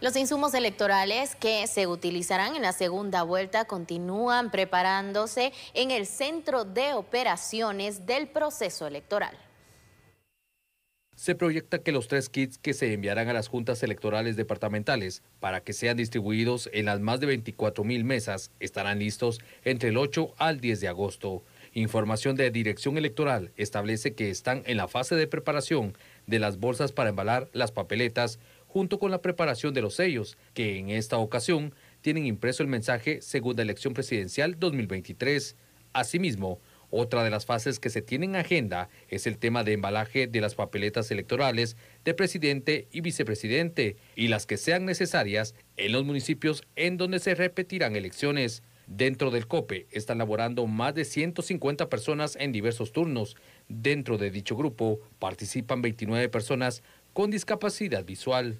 Los insumos electorales que se utilizarán en la segunda vuelta continúan preparándose en el centro de operaciones del proceso electoral. Se proyecta que los tres kits que se enviarán a las juntas electorales departamentales para que sean distribuidos en las más de 24 mil mesas estarán listos entre el 8 al 10 de agosto. Información de Dirección Electoral establece que están en la fase de preparación de las bolsas para embalar las papeletas junto con la preparación de los sellos, que en esta ocasión tienen impreso el mensaje Segunda Elección Presidencial 2023. Asimismo, otra de las fases que se tienen en agenda es el tema de embalaje de las papeletas electorales de presidente y vicepresidente y las que sean necesarias en los municipios en donde se repetirán elecciones. Dentro del COPE están laborando más de 150 personas en diversos turnos. Dentro de dicho grupo participan 29 personas con discapacidad visual.